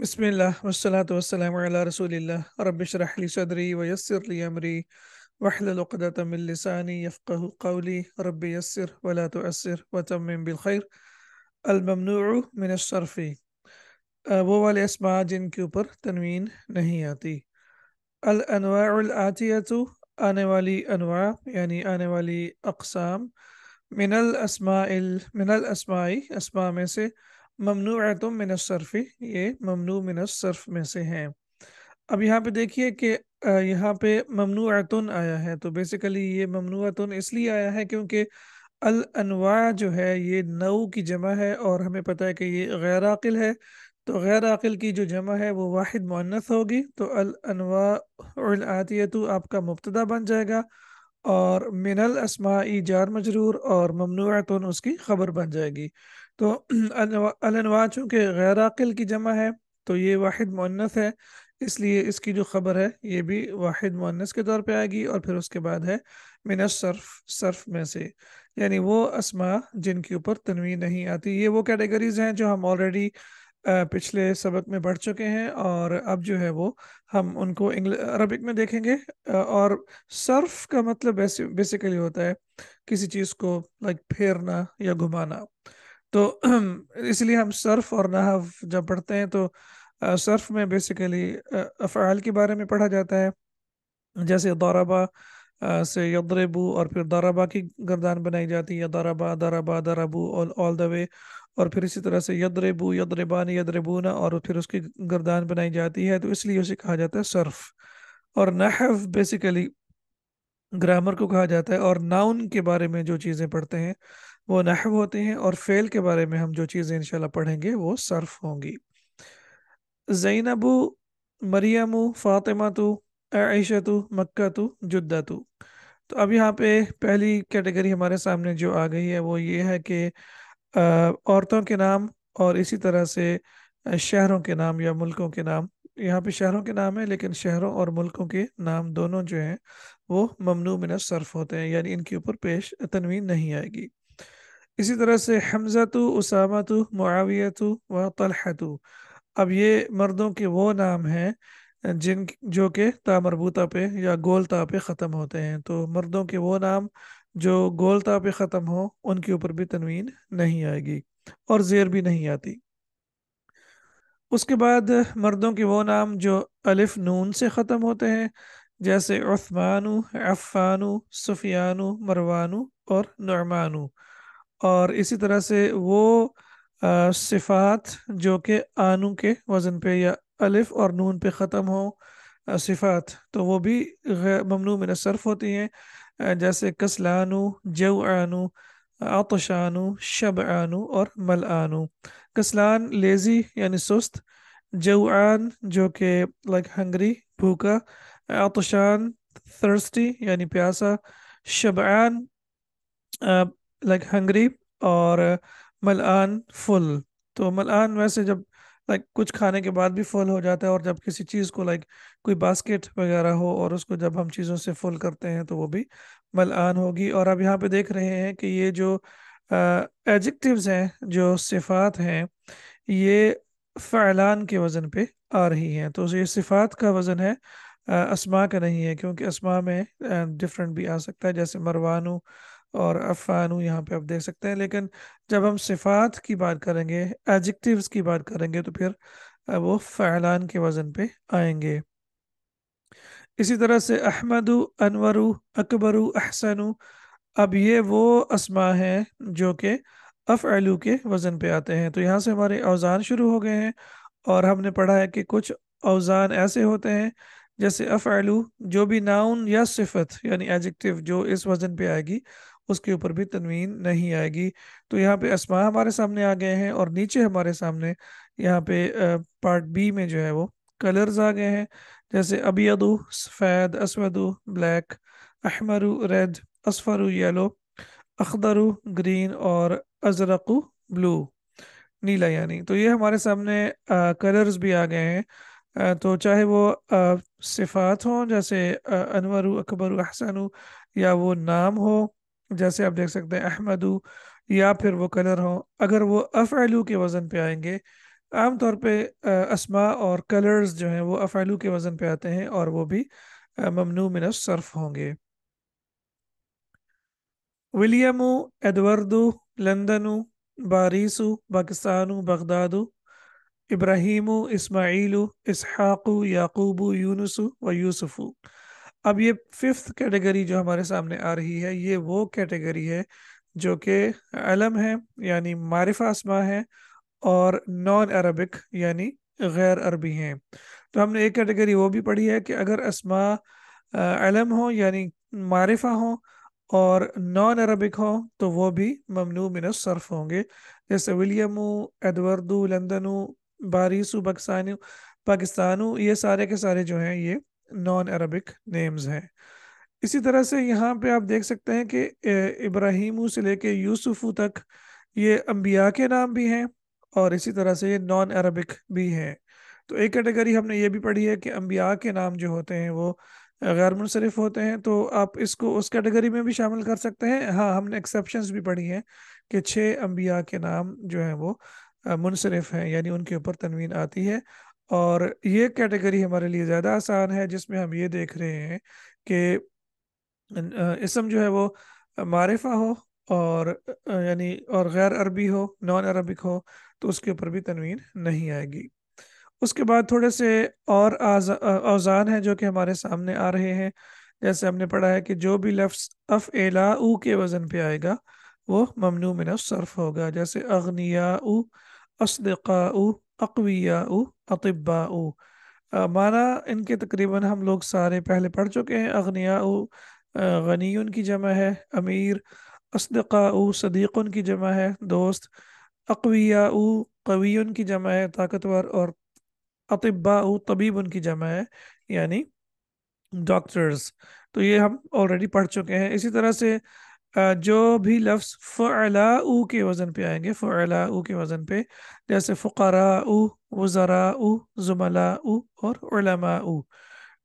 بسم الله والصلاة والسلام على رسول الله رب اشرح لي صدري ويسر لي أمري واحلل عقدة من لساني يفقه قولي رب يسر ولا تؤسر وتمم بالخير الممنوع من الصرف वो वाले असमा जिनके ऊपर तनवीन नहीं الانواع अलअनवातियत آنے والی انواع یعنی آنے والی اقسام من الاسماء من الاسماء اسماء میں سے ممنوع تم من الصرف یہ ممنوع من الصرف میں سے ہیں اب یہاں پہ دیکھیے کہ یہاں پہ ممنوع آیا ہے تو بیسیکلی یہ ممنوع اس لیے آیا ہے کیونکہ الانواع جو ہے یہ نو کی جمع ہے اور ہمیں پتہ ہے کہ یہ غیر عقل ہے تو غیر عقل کی جو جمع ہے وہ واحد معنث ہوگی تو الانواع العطیت آپ کا مبتدا بن جائے گا اور من الاسماء جار مجرور اور ممنوع تو اس کی خبر بن جائے گی تو الانواع چونکہ غیر عقل کی جمع ہے تو یہ واحد مؤنث ہے اس لیے اس کی جو خبر ہے یہ بھی واحد مؤنث کے طور پہ آئے گی اور پھر اس کے بعد ہے من الصرف صرف میں سے یعنی وہ اسما جن کے اوپر تنوین نہیں آتی یہ وہ کیٹیگریز ہیں جو ہم آلریڈی پچھلے سبق میں بڑھ چکے ہیں اور اب جو ہے وہ ہم ان کو عربک میں دیکھیں گے اور صرف کا مطلب بیسیکلی ہوتا ہے کسی چیز کو لائک پھیرنا یا گھمانا تو اس لیے ہم صرف اور نحو جب پڑھتے ہیں تو صرف میں بیسیکلی افعال کے بارے میں پڑھا جاتا ہے جیسے دورابا سے یدربو اور پھر دورابا کی گردان بنائی جاتی ہے دورابا دورابا دورابو آل دا وے اور پھر اسی طرح سے یدربو یدربان یدربونا اور پھر اس کی گردان بنائی جاتی ہے تو اس لیے اسے کہا جاتا ہے صرف اور نحف بیسیکلی گرامر کو کہا جاتا ہے اور ناؤن کے بارے میں جو چیزیں پڑھتے ہیں وہ نحو ہوتے ہیں اور فعل کے بارے میں ہم جو چیزیں انشاءاللہ پڑھیں گے وہ صرف ہوں گی زینبو مریم فاطمہ تو عائشہ تو مکہ تو جدہ تو اب یہاں پہ پہلی کیٹیگری ہمارے سامنے جو آ گئی ہے وہ یہ ہے کہ عورتوں کے نام اور اسی طرح سے شہروں کے نام یا ملکوں کے نام یہاں پہ شہروں کے نام ہیں لیکن شہروں اور ملکوں کے نام دونوں جو ہیں وہ ممنوع من صرف ہوتے ہیں یعنی ان کے اوپر پیش تنوین نہیں آئے گی اسی طرح سے حمزہ تو اسامہ تو معاویہ تو و طلحہ تو اب یہ مردوں کے وہ نام ہیں جن جو کہ تا مربوطہ پہ یا گولتا پہ ختم ہوتے ہیں تو مردوں کے وہ نام جو گول تا پہ ختم ہو ان کے اوپر بھی تنوین نہیں آئے گی اور زیر بھی نہیں آتی اس کے بعد مردوں کے وہ نام جو الف نون سے ختم ہوتے ہیں جیسے عثمانو عفانو سفیانو مروانو اور نعمانو اور اسی طرح سے وہ صفات جو کہ آنو کے وزن پہ یا الف اور نون پہ ختم ہو صفات تو وہ بھی ممنوع میں نصرف ہوتی ہیں جیسے کسلانو جوعانو آتشانو شبعانو اور ملانو کسلان لیزی یعنی سست جوعان جو کہ لائک ہنگری بھوکا آتشان تھرسٹی یعنی پیاسا شبعان لائک ہنگری اور ملان فل تو ملان ویسے جب لائک کچھ کھانے کے بعد بھی فل ہو جاتا ہے اور جب کسی چیز کو لائک کوئی باسکٹ وغیرہ ہو اور اس کو جب ہم چیزوں سے فل کرتے ہیں تو وہ بھی ملعان ہوگی اور آپ یہاں پہ دیکھ رہے ہیں کہ یہ جو ایجیکٹیوز ہیں جو صفات ہیں یہ فعلان کے وزن پہ آ رہی ہیں تو یہ صفات کا وزن ہے اسما کا نہیں ہے کیونکہ اسما میں ڈفرینٹ بھی آ سکتا ہے جیسے مروانو اور افانو یہاں پہ آپ دیکھ سکتے ہیں لیکن جب ہم صفات کی بات کریں گے ایجکٹیوس کی بات کریں گے تو پھر وہ فعلان کے وزن پہ آئیں گے اسی طرح سے احمد انور اکبر احسن اب یہ وہ اسما ہیں جو کہ افعلو کے وزن پہ آتے ہیں تو یہاں سے ہمارے اوزان شروع ہو گئے ہیں اور ہم نے پڑھا ہے کہ کچھ اوزان ایسے ہوتے ہیں جیسے افعلو جو بھی ناؤن یا صفت یعنی ایجکٹیو جو اس وزن پہ آئے گی اس کے اوپر بھی تنوین نہیں آئے گی تو یہاں پہ اسما ہمارے سامنے آ گئے ہیں اور نیچے ہمارے سامنے یہاں پہ پارٹ بی میں جو ہے وہ کلرز آ گئے ہیں جیسے ابیدو سفید اسودو بلیک احمرو ریڈ اسفرو یلو اخدرو گرین اور ازرقو بلو نیلا یعنی تو یہ ہمارے سامنے کلرز بھی آ گئے ہیں تو چاہے وہ صفات ہوں جیسے انور اکبر احسنو احسن یا وہ نام ہو جیسے آپ دیکھ سکتے احمد احمدو یا پھر وہ کلر ہوں اگر وہ افعلو کے وزن پہ آئیں گے عام طور پہ اسما اور کلرز جو ہیں وہ افعلو کے وزن پہ آتے ہیں اور وہ بھی ممنوع من الصرف ہوں گے ولیمو ایڈوردو لندنو باریسو پاکستانو بغدادو ابراہیمو اسماعیلو اسحاقو یعقوبو یونسو و یوسفو اب یہ ففتھ کیٹیگری جو ہمارے سامنے آ رہی ہے یہ وہ کیٹیگری ہے جو کہ علم ہے یعنی معرفہ اسما ہے اور نان عربک یعنی غیر عربی ہیں تو ہم نے ایک کیٹیگری وہ بھی پڑھی ہے کہ اگر اسما علم ہوں یعنی معرفہ ہوں اور نان عربک ہوں تو وہ بھی ممنوع من الصرف ہوں گے جیسے ولیمو ولیمردو لندنو باریسو بکسانو پاکستانو یہ سارے کے سارے جو ہیں یہ نان عربک نیمز ہیں اسی طرح سے یہاں پہ آپ دیکھ سکتے ہیں کہ ابراہیمو سے لے کے یوسفو تک یہ انبیاء کے نام بھی ہیں اور اسی طرح سے یہ نان عربک بھی ہیں تو ایک کیٹیگری ہم نے یہ بھی پڑھی ہے کہ انبیاء کے نام جو ہوتے ہیں وہ غیر منصرف ہوتے ہیں تو آپ اس کو اس کیٹیگری میں بھی شامل کر سکتے ہیں ہاں ہم نے ایکسیپشنز بھی پڑھی ہیں کہ چھ انبیاء کے نام جو ہیں وہ منصرف ہیں یعنی ان کے اوپر تنوین آتی ہے اور یہ کیٹیگری ہمارے لیے زیادہ آسان ہے جس میں ہم یہ دیکھ رہے ہیں کہ اسم جو ہے وہ معرفہ ہو اور یعنی اور غیر عربی ہو نان عربک ہو تو اس کے اوپر بھی تنوین نہیں آئے گی اس کے بعد تھوڑے سے اور اوزان ہیں جو کہ ہمارے سامنے آ رہے ہیں جیسے ہم نے پڑھا ہے کہ جو بھی لفظ اف الا او کے وزن پہ آئے گا وہ ممنوع من صرف ہوگا جیسے اغنیا او اسدقا او اقویا او اطبا او مانا ان کے تقریباً ہم لوگ سارے پہلے پڑھ چکے ہیں اغنیا او غنی کی جمع ہے امیر اسدقا او صدیق ان کی جمع ہے دوست قوی ان کی جمع ہے طاقتور اور اطبا او طبیب ان کی جمع ہے یعنی ڈاکٹرز تو یہ ہم آلریڈی پڑھ چکے ہیں اسی طرح سے جو بھی لفظ فعلا او کے وزن پہ آئیں گے فعلا او کے وزن پہ جیسے وزراء او زملاء او اور علماء او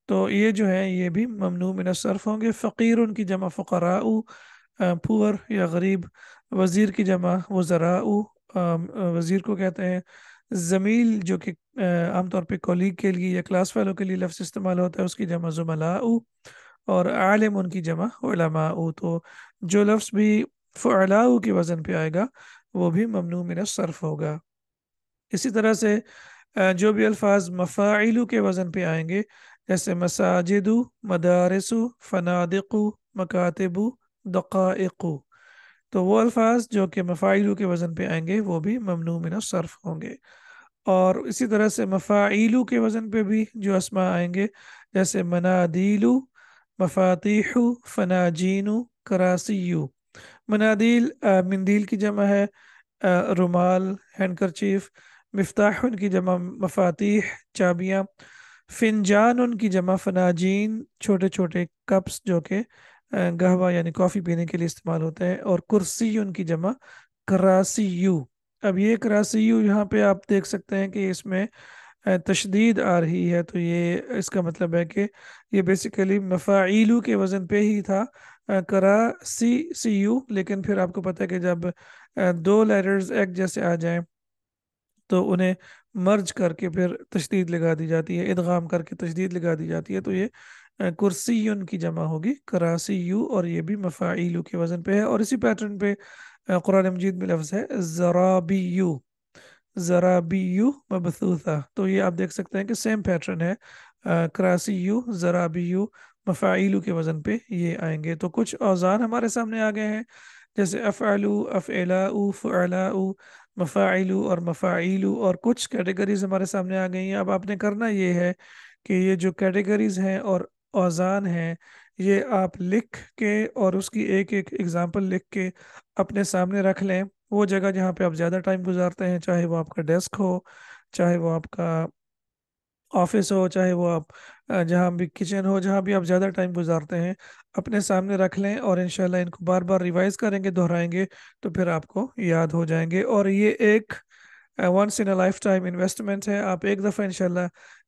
تو یہ جو ہیں یہ بھی ممنوع من الصرف ہوں گے فقیر ان کی جمع فقراء او پور یا غریب وزیر کی جمع وزراء او وزیر کو کہتے ہیں زمیل جو کہ عام طور پہ کولیگ کے لیے یا کلاس فیلو کے لیے لفظ استعمال ہوتا ہے اس کی جمع زملاء او اور عالم ان کی جمع علماء او تو جو لفظ بھی فعلاؤ کے وزن پہ آئے گا وہ بھی ممنوع من الصرف ہوگا اسی طرح سے جو بھی الفاظ مفاعلو کے وزن پہ آئیں گے جیسے مساجد مدارس فنادقو مکاتب دقائقو تو وہ الفاظ جو کہ مفاعلو کے وزن پہ آئیں گے وہ بھی ممنوع من الصرف ہوں گے اور اسی طرح سے مفاعیلو کے وزن پہ بھی جو اسما آئیں گے جیسے منادیلو مفاتیحو فناجینو کراسی یو منادیل مندیل کی جمع ہے رومال ہینڈ کرچیف مفتاح ان کی جمع مفاتی چابیاں فنجان ان کی جمع فناجین چھوٹے چھوٹے کپس جو کہ گہوا یعنی کافی پینے کے لیے استعمال ہوتے ہیں اور کرسی ان کی جمع کراسی یو اب یہ کراسی یو یہاں پہ آپ دیکھ سکتے ہیں کہ اس میں تشدید آ رہی ہے تو یہ اس کا مطلب ہے کہ یہ بیسیکلی مفاعیلو کے وزن پہ ہی تھا کرا سی سی یو لیکن پھر آپ کو پتا ہے کہ جب دو لیٹرز ایک جیسے آ جائیں تو انہیں مرج کر کے پھر تشدید لگا دی جاتی ہے ادغام کر کے تشدید لگا دی جاتی ہے تو یہ کرسی یون کی جمع ہوگی کراسی یو اور یہ بھی مفاعیلو کے وزن پہ ہے اور اسی پیٹرن پہ قرآن مجید میں لفظ ہے زرابی یو زرابی یو مبثوثہ تو یہ آپ دیکھ سکتے ہیں کہ سیم پیٹرن ہے کراسی یو زرابی یو مفعیلو کے وزن پہ یہ آئیں گے تو کچھ اوزان ہمارے سامنے آ گئے ہیں جیسے افعلو افعلاؤ فعلاؤ مفاعلو اور مفاعیلو اور کچھ کیٹیگریز ہمارے سامنے آ گئی ہیں اب آپ نے کرنا یہ ہے کہ یہ جو کیٹیگریز ہیں اور اوزان ہیں یہ آپ لکھ کے اور اس کی ایک ایک اگزامپل لکھ کے اپنے سامنے رکھ لیں وہ جگہ جہاں پہ آپ زیادہ ٹائم گزارتے ہیں چاہے وہ آپ کا ڈیسک ہو چاہے وہ آپ کا آفس ہو چاہے وہ آپ جہاں بھی کچن ہو جہاں بھی آپ زیادہ ٹائم گزارتے ہیں اپنے سامنے رکھ لیں اور انشاءاللہ ان کو بار بار ریوائز کریں گے دہرائیں گے تو پھر آپ کو یاد ہو جائیں گے اور یہ ایک once in a lifetime investment ہے آپ ایک دفعہ انشاءاللہ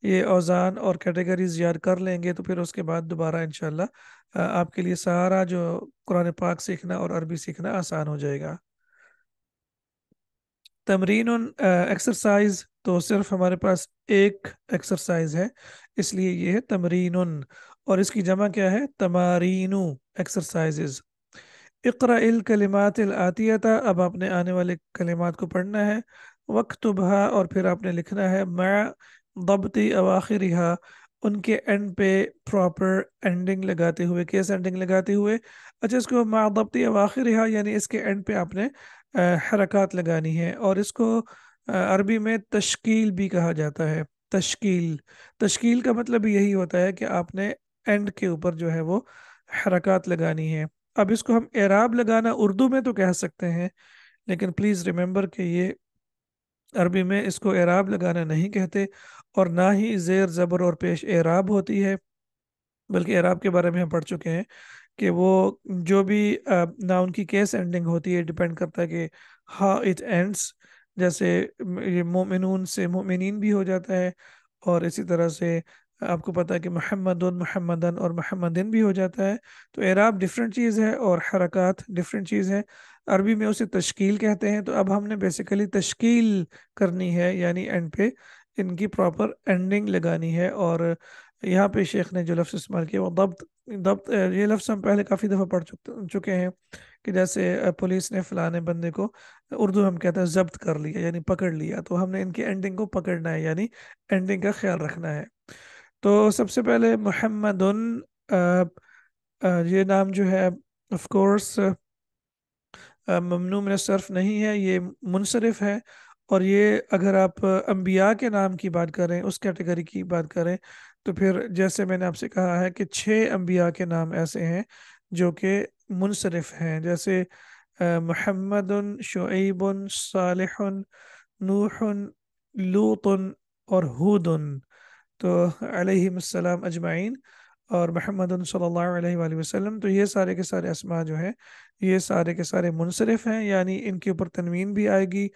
یہ اوزان اور کیٹیگریز یاد کر لیں گے تو پھر اس کے بعد دوبارہ انشاءاللہ آپ کے لیے سارا جو قرآن پاک سیکھنا اور عربی سیکھنا آسان ہو جائے گا تمرین ایکسرسائز تو صرف ہمارے پاس ایک ایکسرسائز ہے اس لیے یہ ہے تمرین اور اس کی جمع کیا ہے تمارین ایکسرسائزز اقرا الکلمات العطیتا اب آپ نے آنے والے کلمات کو پڑھنا ہے وقت بہا اور پھر آپ نے لکھنا ہے ما دبتی اواخر رہا ان کے اینڈ پہ پراپر اینڈنگ لگاتے ہوئے کیس اینڈنگ لگاتے ہوئے اچھا اس کو ماں دبتی اواخر رہا یعنی اس کے اینڈ پہ آپ نے حرکات لگانی ہے اور اس کو عربی میں تشکیل بھی کہا جاتا ہے تشکیل تشکیل کا مطلب یہی ہوتا ہے کہ آپ نے اینڈ کے اوپر جو ہے وہ حرکات لگانی ہے اب اس کو ہم اعراب لگانا اردو میں تو کہہ سکتے ہیں لیکن پلیز ریممبر کہ یہ عربی میں اس کو اعراب لگانا نہیں کہتے اور نہ ہی زیر زبر اور پیش اعراب ہوتی ہے بلکہ اعراب کے بارے میں ہم پڑھ چکے ہیں کہ وہ جو بھی نہ ان کی کیس اینڈنگ ہوتی ہے ڈپینڈ کرتا ہے کہ ہاؤ اٹ اینڈس جیسے یہ مومنون سے مومنین بھی ہو جاتا ہے اور اسی طرح سے آپ کو پتا ہے کہ محمدن محمدن اور محمدن بھی ہو جاتا ہے تو اعراب ڈفرینٹ چیز ہے اور حرکات ڈفرینٹ چیز ہے عربی میں اسے تشکیل کہتے ہیں تو اب ہم نے بیسیکلی تشکیل کرنی ہے یعنی اینڈ پہ ان کی پراپر اینڈنگ لگانی ہے اور یہاں پہ شیخ نے جو لفظ استعمال کیا وہ ضبط ضبط یہ لفظ ہم پہلے کافی دفعہ پڑھ چکے ہیں کہ جیسے پولیس نے فلانے بندے کو اردو ہم کہتے ہیں ضبط کر لیا یعنی پکڑ لیا تو ہم نے ان کی اینڈنگ کو پکڑنا ہے یعنی اینڈنگ کا خیال رکھنا ہے تو سب سے پہلے محمد یہ نام جو ہے آف کورس ممنوع میں صرف نہیں ہے یہ منصرف ہے اور یہ اگر آپ انبیاء کے نام کی بات کریں اس کیٹیگری کی بات کریں تو پھر جیسے میں نے آپ سے کہا ہے کہ چھ انبیاء کے نام ایسے ہیں جو کہ منصرف ہیں جیسے محمد شعیب صالح نوح لوط اور ہود تو علیہ السلام اجمعین اور محمد صلی اللہ علیہ وآلہ وسلم تو یہ سارے کے سارے اسماء جو ہیں یہ سارے کے سارے منصرف ہیں یعنی ان کے اوپر تنوین بھی آئے گی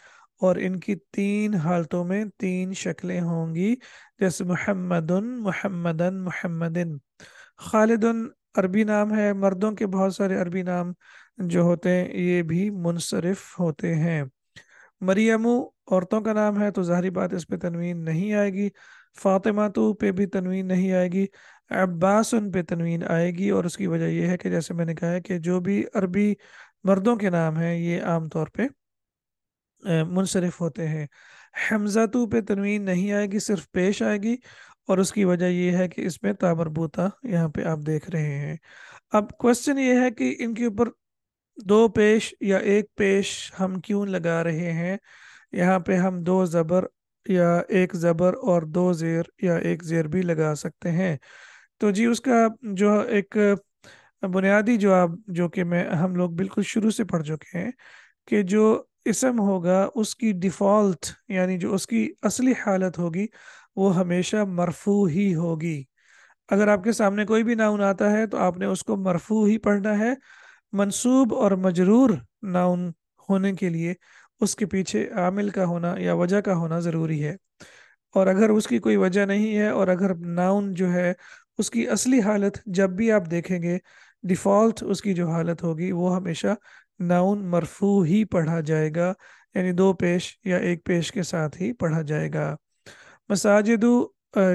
اور ان کی تین حالتوں میں تین شکلیں ہوں گی جیسے محمد محمدن محمدن خالد عربی نام ہے مردوں کے بہت سارے عربی نام جو ہوتے ہیں یہ بھی منصرف ہوتے ہیں مریم عورتوں کا نام ہے تو ظاہری بات اس پہ تنوین نہیں آئے گی فاطمہ تو پہ بھی تنوین نہیں آئے گی عباس ان پہ تنوین آئے گی اور اس کی وجہ یہ ہے کہ جیسے میں نے کہا ہے کہ جو بھی عربی مردوں کے نام ہیں یہ عام طور پہ منصرف ہوتے ہیں حمزہ تو پہ تنوین نہیں آئے گی صرف پیش آئے گی اور اس کی وجہ یہ ہے کہ اس میں تابر بوتا یہاں پہ آپ دیکھ رہے ہیں اب کوشچن یہ ہے کہ ان کے اوپر دو پیش یا ایک پیش ہم کیوں لگا رہے ہیں یہاں پہ ہم دو زبر یا ایک زبر اور دو زیر یا ایک زیر بھی لگا سکتے ہیں تو جی اس کا جو ایک بنیادی جواب جو کہ میں ہم لوگ بالکل شروع سے پڑھ چکے ہیں کہ جو اسم ہوگا اس کی ڈیفالٹ یعنی جو اس کی اصلی حالت ہوگی وہ ہمیشہ مرفو ہی ہوگی اگر آپ کے سامنے کوئی بھی ناؤن آتا ہے تو آپ نے اس کو مرفو ہی پڑھنا ہے منصوب اور مجرور ناؤن ہونے کے لیے اس کے پیچھے عامل کا ہونا یا وجہ کا ہونا ضروری ہے اور اگر اس کی کوئی وجہ نہیں ہے اور اگر ناؤن جو ہے اس کی اصلی حالت جب بھی آپ دیکھیں گے ڈیفالٹ اس کی جو حالت ہوگی وہ ہمیشہ ناؤن مرفو ہی پڑھا جائے گا یعنی دو پیش یا ایک پیش کے ساتھ ہی پڑھا جائے گا مساجدو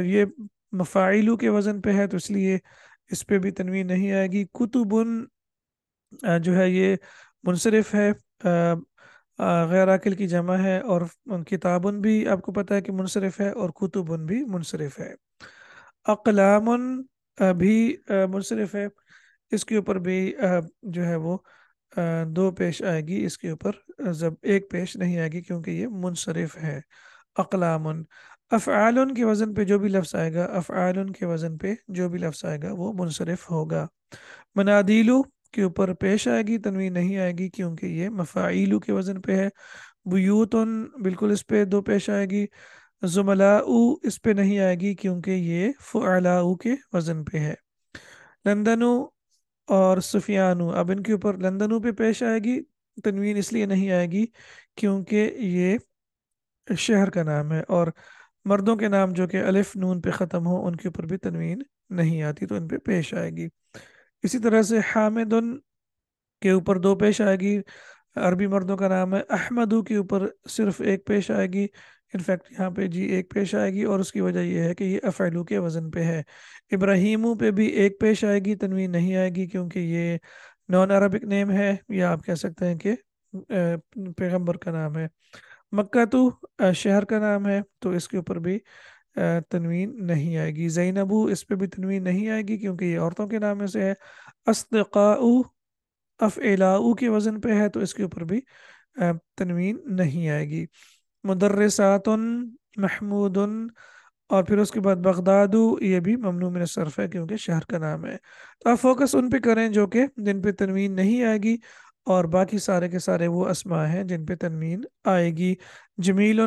یہ مفائلو کے وزن پہ ہے تو اس لیے اس پہ بھی تنویر نہیں آئے گی کتبن جو ہے یہ منصرف ہے غیر عقل کی جمع ہے اور کتابن بھی آپ کو پتا ہے کہ منصرف ہے اور کتبن بھی منصرف ہے اقلامن بھی منصرف ہے اس کے اوپر بھی جو ہے وہ دو پیش آئے گی اس کے اوپر جب ایک پیش نہیں آئے گی کیونکہ یہ منصرف ہے اقلام افعال کے وزن پہ جو بھی لفظ آئے گا افعال کے وزن پہ جو بھی لفظ آئے گا وہ منصرف ہوگا منادیلو کے اوپر پیش آئے گی تنوین نہیں آئے گی کیونکہ یہ مفعیلو کے وزن پہ ہے بیوتن بالکل اس پہ دو پیش آئے گی زملاء او اس پہ نہیں آئے گی کیونکہ یہ فعلا کے وزن پہ ہے لندنو اور سفیانو اب ان کے اوپر لندنوں پہ پیش آئے گی تنوین اس لیے نہیں آئے گی کیونکہ یہ شہر کا نام ہے اور مردوں کے نام جو کہ الف نون پہ ختم ہو ان کے اوپر بھی تنوین نہیں آتی تو ان پہ پیش آئے گی اسی طرح سے حامد کے اوپر دو پیش آئے گی عربی مردوں کا نام ہے احمدو کے اوپر صرف ایک پیش آئے گی انفیکٹ یہاں پہ جی ایک پیش آئے گی اور اس کی وجہ یہ ہے کہ یہ افیلو کے وزن پہ ہے ابراہیموں پہ بھی ایک پیش آئے گی تنوین نہیں آئے گی کیونکہ یہ نان عربک نیم ہے یا آپ کہہ سکتے ہیں کہ پیغمبر کا نام ہے مکہ تو شہر کا نام ہے تو اس کے اوپر بھی تنوین نہیں آئے گی زینبو اس پہ بھی تنوین نہیں آئے گی کیونکہ یہ عورتوں کے نام میں سے ہے استقا اف کے وزن پہ ہے تو اس کے اوپر بھی تنوین نہیں آئے گی مدرسات محمود اور پھر اس کے بعد بغداد یہ بھی ممنوع من صرف ہے کیونکہ شہر کا نام ہے تو آپ فوکس ان پہ کریں جو کہ جن پہ تنوین نہیں آئے گی اور باقی سارے کے سارے وہ اسماع ہیں جن پہ تنوین آئے گی جمیل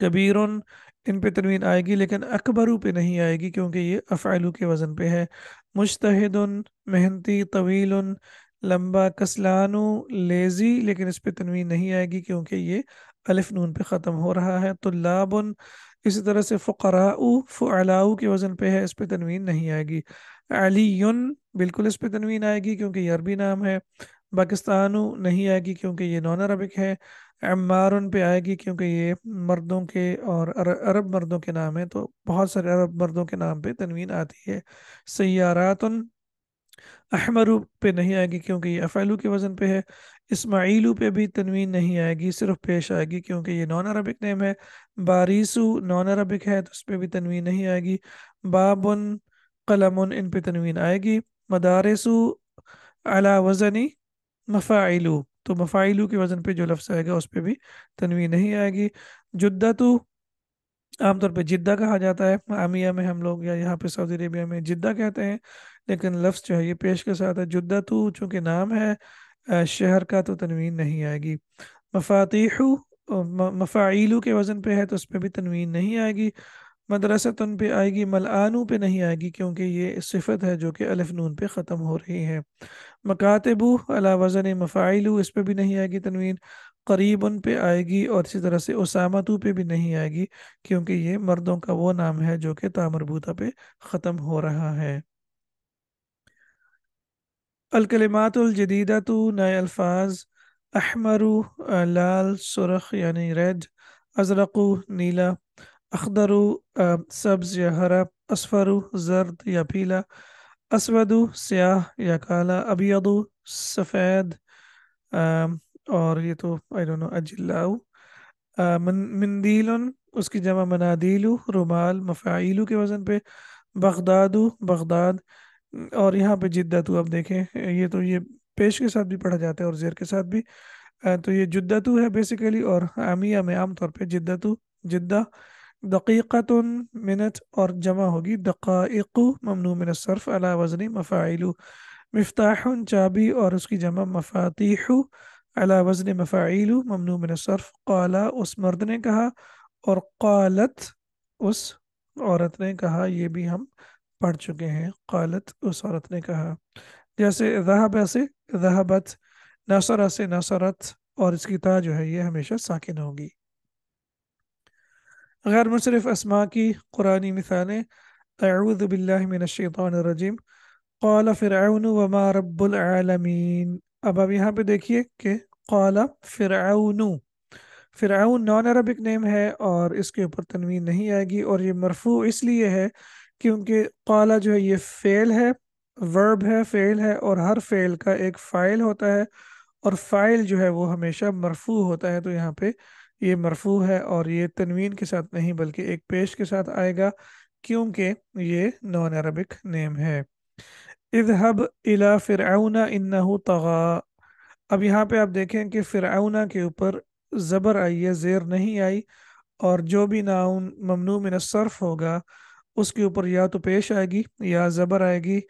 کبیر ان پہ تنوین آئے گی لیکن اکبرو پہ نہیں آئے گی کیونکہ یہ افعلو کے وزن پہ ہے مشتحد محنتی طویل لمبا کسلانو لیزی لیکن اس پہ تنوین نہیں آئے گی کیونکہ یہ الف نون پہ ختم ہو رہا ہے تو لابن اسی طرح سے فقراء فعلاؤ کے وزن پہ ہے اس پہ تنوین نہیں آئے گی علی بالکل اس پہ تنوین آئے گی کیونکہ یہ عربی نام ہے پاکستان نہیں آئے گی کیونکہ یہ نان عربک ہے عمار ان پہ آئے گی کیونکہ یہ مردوں کے اور عرب مردوں کے نام ہیں تو بہت سارے عرب مردوں کے نام پہ تنوین آتی ہے سیارات احمر پہ نہیں آئے گی کیونکہ یہ افعلو کے وزن پہ ہے اسماعیلو پہ بھی تنوین نہیں آئے گی صرف پیش آئے گی کیونکہ یہ نان عربک نیم ہے باریسو نان عربک ہے تو اس پہ بھی تنوین نہیں آئے گی بابن قلم ان پہ تنوین آئے گی مدارسو علا وزنی مفاعلو تو مفاعلو کے وزن پہ جو لفظ آئے گا اس پہ بھی تنوین نہیں آئے گی جدہ تو عام طور پہ جدہ کہا جاتا ہے معامیہ میں ہم لوگ یا یہاں پہ سعودی عربیہ میں جدہ کہتے ہیں لیکن لفظ جو ہے یہ پیش کے ساتھ ہے جدہ تو چونکہ نام ہے شہر کا تو تنوین نہیں آئے گی مفاتیح مفاعیلو کے وزن پہ ہے تو اس پہ بھی تنوین نہیں آئے گی مدرستن ان پہ آئے گی ملعانو پہ نہیں آئے گی کیونکہ یہ صفت ہے جو کہ الف نون پہ ختم ہو رہی ہے مکاتبو علا وزن مفاعیلو اس پہ بھی نہیں آئے گی تنوین قریب ان پہ آئے گی اور اسی طرح سے اسامتو پہ بھی نہیں آئے گی کیونکہ یہ مردوں کا وہ نام ہے جو کہ تامربوطہ پہ ختم ہو رہا ہے الکلمات الجدیدہ تو نئے الفاظ احمر یعنی ریڈ ازرق نیلا اخدرو سبز یا ہرا اسفرو زرد یا پیلا اسود سیاہ یا کالا ابیدو سفید اور یہ تو من مندیل اس کی جمع منادیلو رومال مفائلو کے وزن پہ بغداد بغداد اور یہاں پہ جدہ تو اب دیکھیں یہ تو یہ پیش کے ساتھ بھی پڑھا جاتا ہے اور زیر کے ساتھ بھی تو یہ جدہ تو ہے بیسیکلی اور عامیہ میں عام طور پہ جدہ تو جدہ دقیقت منت اور جمع ہوگی دقائق ممنوع من الصرف صرف وزن مفاعل مفتاح چابی اور اس کی جمع مفاتیح وزن مفاعل ممنوع من الصرف قالا اس مرد نے کہا اور قالت اس عورت نے کہا یہ بھی ہم پڑھ چکے ہیں قالت اس عورت نے کہا جیسے ذہب سے سے ذہبت اور اس کی تا جو ہے یہ ہمیشہ ساکن ہوگی غیر منصرف اسما کی قرآن مثالیں اعوذ باللہ من الشیطان الرجیم قال فرعون وما رب العالمین اب اب یہاں پہ دیکھیے کہ قال فرعون فرعون نان عربک نیم ہے اور اس کے اوپر تنوین نہیں آئے گی اور یہ مرفوع اس لیے ہے کیونکہ قالا جو ہے یہ فیل ہے ورب ہے فعل ہے اور ہر فعل کا ایک فائل ہوتا ہے اور فائل جو ہے وہ ہمیشہ مرفوع ہوتا ہے تو یہاں پہ یہ مرفوع ہے اور یہ تنوین کے ساتھ نہیں بلکہ ایک پیش کے ساتھ آئے گا کیونکہ یہ نون عربک نیم ہے اذهب الی فرعون ان طغا اب یہاں پہ آپ دیکھیں کہ فرعون کے اوپر زبر آئی ہے زیر نہیں آئی اور جو بھی ناؤن ممنوع من الصرف ہوگا اس کے اوپر یا تو پیش آئے گی یا زبر آئے گی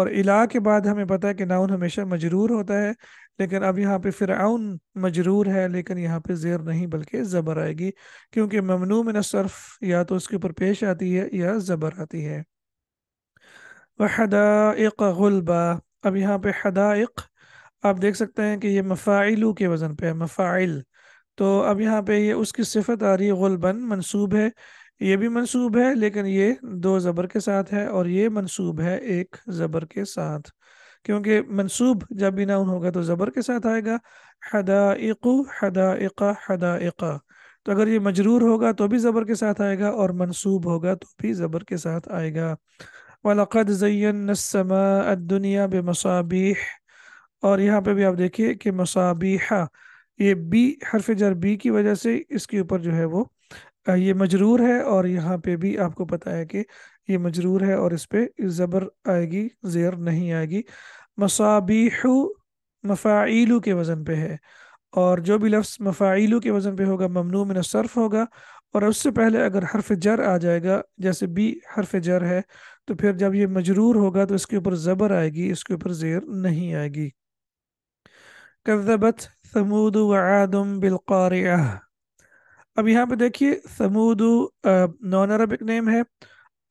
اور الا کے بعد ہمیں پتا کہ ناؤن ہمیشہ مجرور ہوتا ہے لیکن اب یہاں پہ فرعون مجرور ہے لیکن یہاں پہ زیر نہیں بلکہ زبر آئے گی کیونکہ ممنوع من صرف یا تو اس کے اوپر پیش آتی ہے یا زبر آتی ہے وحدائق غلبا اب یہاں پہ حدائق آپ دیکھ سکتے ہیں کہ یہ مفاعلو کے وزن پہ ہے مفاعل تو اب یہاں پہ یہ اس کی صفت آاری غلباً منصوب ہے یہ بھی منصوب ہے لیکن یہ دو زبر کے ساتھ ہے اور یہ منصوب ہے ایک زبر کے ساتھ کیونکہ منصوب جب بھی انعن ہوگا تو زبر کے ساتھ آئے گا حدائقو حدائق حدائق تو اگر یہ مجرور ہوگا تو بھی زبر کے ساتھ آئے گا اور منصوب ہوگا تو بھی زبر کے ساتھ آئے گا وَلَقَدْ زَيَّنَّ السَّمَاءَ الدُّنْيَا بِمَصَابِحِ اور یہاں پہ بھی آپ دیکھیے کہ مصابیحہ یہ بی حرف جر بی کی وجہ سے اس کے اوپر جو ہے وہ یہ مجرور ہے اور یہاں پہ بھی آپ کو پتہ ہے کہ یہ مجرور ہے اور اس پہ زبر آئے گی زیر نہیں آئے گی مصابیح مفاعیلو کے وزن پہ ہے اور جو بھی لفظ مفاعیلو کے وزن پہ ہوگا ممنوع من صرف ہوگا اور اس سے پہلے اگر حرف جر آ جائے گا جیسے بی حرف جر ہے تو پھر جب یہ مجرور ہوگا تو اس کے اوپر زبر آئے گی اس کے اوپر زیر نہیں آئے گی کذبت ثمود وعادم بالقارعہ اب یہاں پہ دیکھیے سمودو نان عربک نیم ہے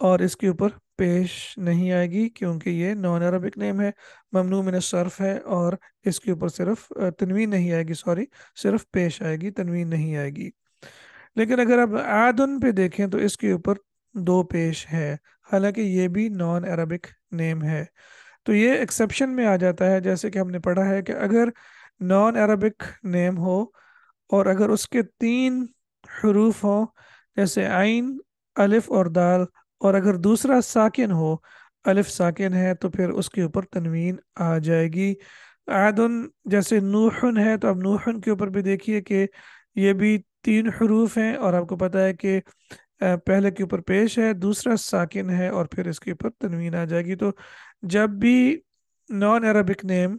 اور اس کے اوپر پیش نہیں آئے گی کیونکہ یہ نان عربک نیم ہے ممنوع من الصرف ہے اور اس کے اوپر صرف تنوین نہیں آئے گی سوری صرف پیش آئے گی تنوین نہیں آئے گی لیکن اگر آپ آدن پہ دیکھیں تو اس کے اوپر دو پیش ہے حالانکہ یہ بھی نان عربک نیم ہے تو یہ ایکسیپشن میں آ جاتا ہے جیسے کہ ہم نے پڑھا ہے کہ اگر نان عربک نیم ہو اور اگر اس کے تین حروف ہوں جیسے عین الف اور دال اور اگر دوسرا ساکن ہو الف ساکن ہے تو پھر اس کے اوپر تنوین آ جائے گی عادن جیسے نوحن ہے تو اب نوحن کے اوپر بھی دیکھیے کہ یہ بھی تین حروف ہیں اور آپ کو پتہ ہے کہ پہلے کے اوپر پیش ہے دوسرا ساکن ہے اور پھر اس کے اوپر تنوین آ جائے گی تو جب بھی نان عربک نیم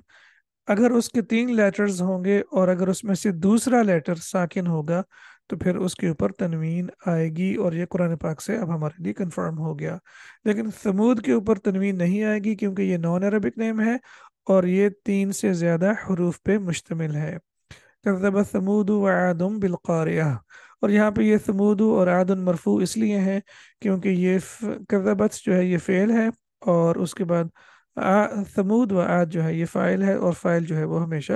اگر اس کے تین لیٹرز ہوں گے اور اگر اس میں سے دوسرا لیٹر ساکن ہوگا تو پھر اس کے اوپر تنوین آئے گی اور یہ قرآن پاک سے اب ہمارے لیے کنفرم ہو گیا لیکن سمود کے اوپر تنوین نہیں آئے گی کیونکہ یہ نان عربک نیم ہے اور یہ تین سے زیادہ حروف پہ مشتمل ہے قزہ ثمود سمود و آدم بالقاریہ اور یہاں پہ یہ سمود اور اعدم مرفوع اس لیے ہیں کیونکہ یہ قزہ جو ہے یہ فعل ہے اور اس کے بعد ثمود سمود و عاد جو ہے یہ فائل ہے اور فائل جو ہے وہ ہمیشہ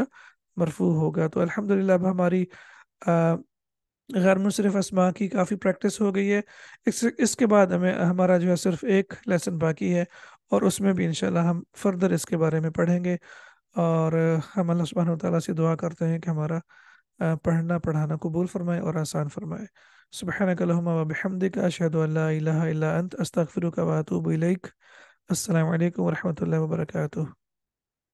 مرفوع ہوگا تو الحمدللہ اب ہماری غیر منصرف اسما کی کافی پریکٹس ہو گئی ہے اس کے بعد ہمیں ہمارا جو ہے صرف ایک لیسن باقی ہے اور اس میں بھی انشاءاللہ ہم فردر اس کے بارے میں پڑھیں گے اور ہم اللہ سبحانہ تعالیٰ سے دعا کرتے ہیں کہ ہمارا پڑھنا پڑھانا قبول فرمائے اور آسان فرمائے سبحانک اللہم و بحمدک اشہد اللہ الہ الا انت استغفرک و اتوب الیک السلام علیکم ورحمۃ اللہ وبرکاتہ